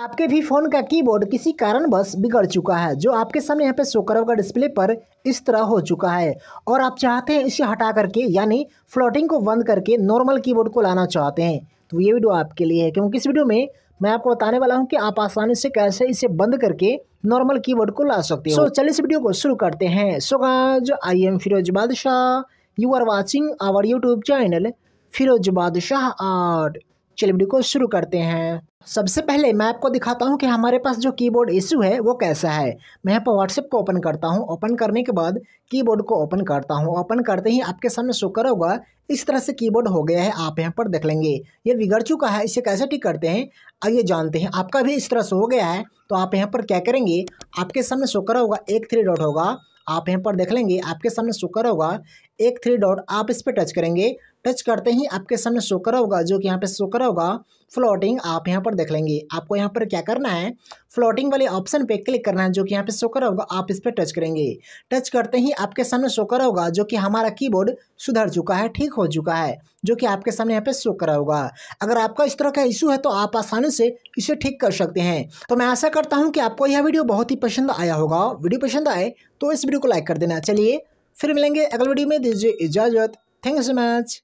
आपके भी फ़ोन का कीबोर्ड किसी कारणवश बिगड़ चुका है जो आपके सामने यहाँ पे शो का डिस्प्ले पर इस तरह हो चुका है और आप चाहते हैं इसे हटा करके यानी फ्लोटिंग को बंद करके नॉर्मल कीबोर्ड को लाना चाहते हैं तो ये वीडियो आपके लिए है क्योंकि इस वीडियो में मैं आपको बताने वाला हूँ कि आप आसानी से कैसे इसे बंद करके नॉर्मल की को ला सकते हो so, चलिए इस वीडियो को शुरू करते हैं सो आई am Firoz Badshah you are watching our YouTube channel Firoz Badshah art चलिए वीडियो को शुरू करते हैं सबसे पहले मैं आपको दिखाता हूं कि हमारे पास जो कीबोर्ड इशू है वो कैसा है मैं यहाँ पर व्हाट्सएप को ओपन करता हूं ओपन करने के बाद कीबोर्ड को ओपन करता हूं ओपन करते ही आपके सामने शो होगा इस तरह से कीबोर्ड हो गया है आप यहाँ पर देख लेंगे ये बिगड़ चुका है इसे कैसे ठीक करते हैं आइए जानते हैं आपका भी इस तरह से हो गया है तो आप यहाँ पर क्या करेंगे आपके सामने शो होगा एक थ्री डॉट होगा आप यहाँ पर देख लेंगे आपके सामने शो होगा एक थ्री डॉट आप इस पर टच करेंगे टच करते ही आपके सामने शो करा होगा जो कि यहाँ पे शो करा होगा फ्लोटिंग आप यहाँ पर देख लेंगे आपको यहाँ पर क्या करना है फ्लोटिंग वाले ऑप्शन पे क्लिक करना है जो कि यहाँ पे शो करा होगा आप इस पर टच करेंगे टच करते ही आपके सामने शो करा होगा जो कि हमारा कीबोर्ड सुधर चुका है ठीक हो चुका है जो कि आपके सामने यहाँ पे शो करा होगा अगर आपका इस तरह का इशू है तो आप आसानी से इसे ठीक कर सकते हैं तो मैं आशा करता हूँ कि आपको यह वीडियो बहुत ही पसंद आया होगा वीडियो पसंद आए तो इस वीडियो को लाइक कर देना चलिए फिर मिलेंगे अगले वीडियो में दीजिए इजाज़त थैंक यू सो मच